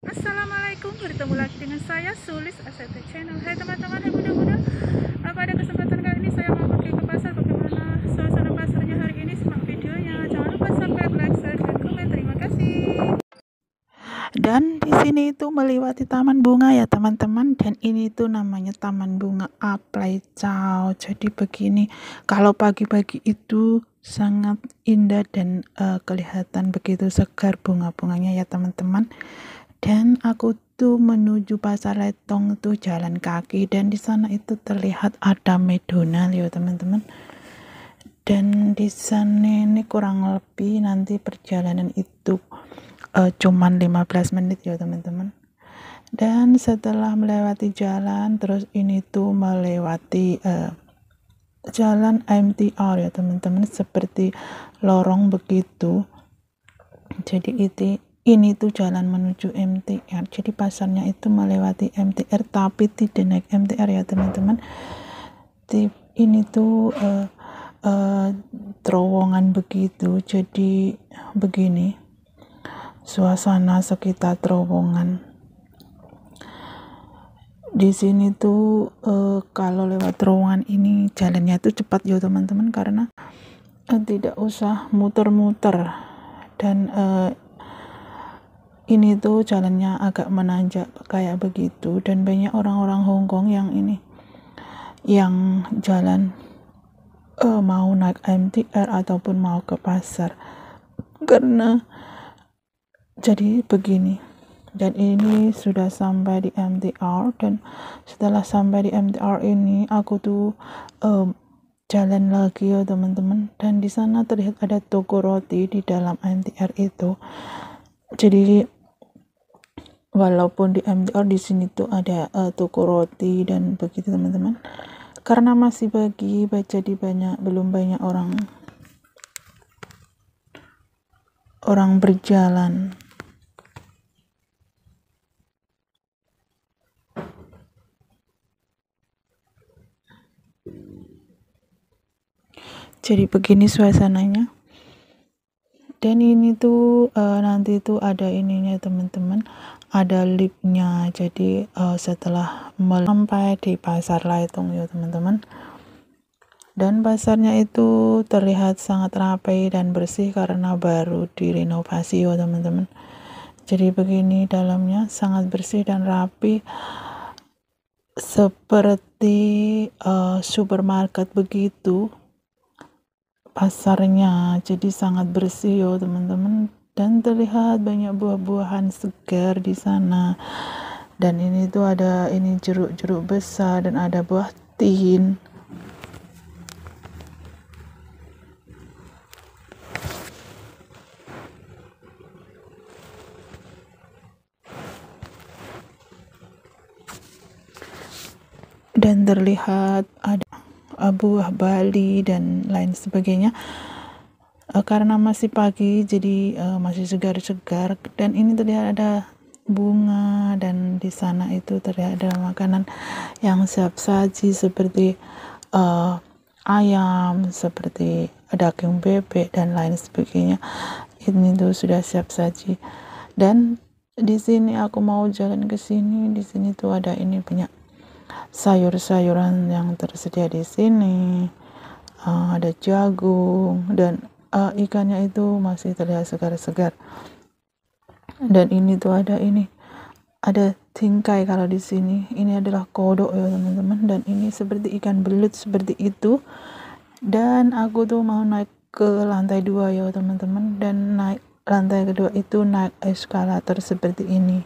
Assalamualaikum, bertemu lagi dengan saya Sulis ACT Channel Hai teman-teman, hai bunda-bunda Pada kesempatan kali ini saya mau pergi ke pasar Bagaimana suasana pasarnya hari ini Simak videonya, jangan lupa subscribe, like, share, dan komen Terima kasih dan di sini itu melewati taman bunga ya teman-teman dan ini itu namanya taman bunga aplai cao jadi begini kalau pagi-pagi itu sangat indah dan uh, kelihatan begitu segar bunga-bunganya ya teman-teman dan aku tuh menuju pasar Letong tuh jalan kaki dan di sana itu terlihat ada McDonald ya teman-teman. Dan di sana ini kurang lebih nanti perjalanan itu uh, cuman 15 menit ya teman-teman. Dan setelah melewati jalan terus ini tuh melewati uh, jalan MTR ya teman-teman seperti lorong begitu. Jadi itu ini tuh jalan menuju MTR jadi pasarnya itu melewati MTR tapi tidak naik MTR ya teman-teman ini tuh uh, uh, terowongan begitu jadi begini suasana sekitar terowongan di sini tuh uh, kalau lewat terowongan ini jalannya tuh cepat ya teman-teman karena uh, tidak usah muter-muter dan uh, ini tuh jalannya agak menanjak kayak begitu dan banyak orang-orang Hongkong yang ini yang jalan uh, mau naik MTR ataupun mau ke pasar karena jadi begini dan ini sudah sampai di MTR dan setelah sampai di MTR ini aku tuh uh, jalan lagi ya teman-teman dan di sana terlihat ada toko roti di dalam MTR itu jadi walaupun di MDR di sini tuh ada uh, eh, toko roti dan begitu teman-teman karena masih bagi baca di banyak belum banyak orang orang berjalan jadi begini suasananya dan ini tuh uh, nanti tuh ada ininya teman-teman ada lipnya jadi uh, setelah sampai di pasar Laitung ya teman-teman dan pasarnya itu terlihat sangat rapi dan bersih karena baru direnovasi ya teman-teman jadi begini dalamnya sangat bersih dan rapi seperti uh, supermarket begitu pasarnya jadi sangat bersih ya teman-teman dan terlihat banyak buah-buahan segar di sana dan ini tuh ada ini jeruk-jeruk besar dan ada buah tin dan terlihat ada buah bali dan lain sebagainya uh, karena masih pagi jadi uh, masih segar-segar dan ini terlihat ada bunga dan di sana itu terlihat ada makanan yang siap saji seperti uh, ayam seperti daging bebek dan lain sebagainya ini tuh sudah siap saji dan di sini aku mau jalan ke sini di sini tuh ada ini banyak sayur-sayuran yang tersedia di sini uh, ada jagung dan uh, ikannya itu masih terlihat segar-segar dan ini tuh ada ini ada tingkai kalau di sini ini adalah kodok ya teman-teman dan ini seperti ikan belut seperti itu dan aku tuh mau naik ke lantai dua ya teman-teman dan naik lantai kedua itu naik eskalator seperti ini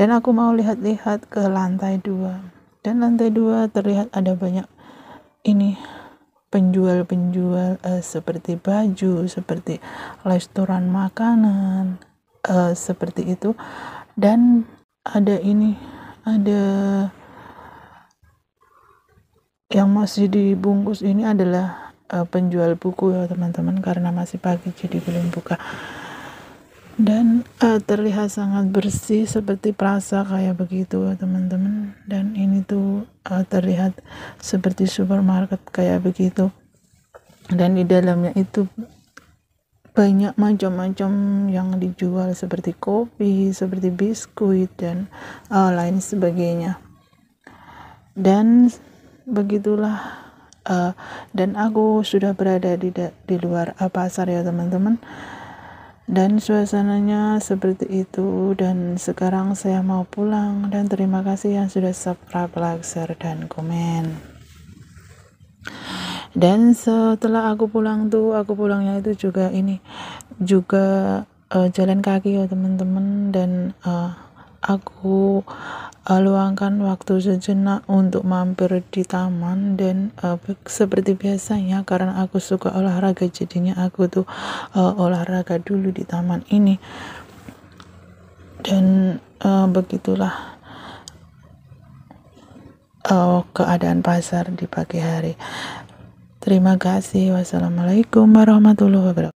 dan aku mau lihat-lihat ke lantai dua dan lantai dua terlihat ada banyak ini penjual-penjual uh, seperti baju, seperti restoran makanan, uh, seperti itu. Dan ada ini, ada yang masih dibungkus ini adalah uh, penjual buku ya teman-teman karena masih pagi jadi belum buka dan uh, terlihat sangat bersih seperti perasa kayak begitu teman-teman dan ini tuh uh, terlihat seperti supermarket kayak begitu dan di dalamnya itu banyak macam-macam yang dijual seperti kopi seperti biskuit dan uh, lain sebagainya dan begitulah uh, dan aku sudah berada di di luar uh, pasar ya teman-teman dan suasananya seperti itu dan sekarang saya mau pulang dan terima kasih yang sudah subscribe, like, share, dan komen. Dan setelah aku pulang tuh, aku pulangnya itu juga ini, juga uh, jalan kaki ya teman-teman dan uh, aku luangkan waktu sejenak untuk mampir di taman dan uh, seperti biasanya karena aku suka olahraga jadinya aku tuh uh, olahraga dulu di taman ini dan uh, begitulah uh, keadaan pasar di pagi hari terima kasih wassalamualaikum warahmatullahi wabarakatuh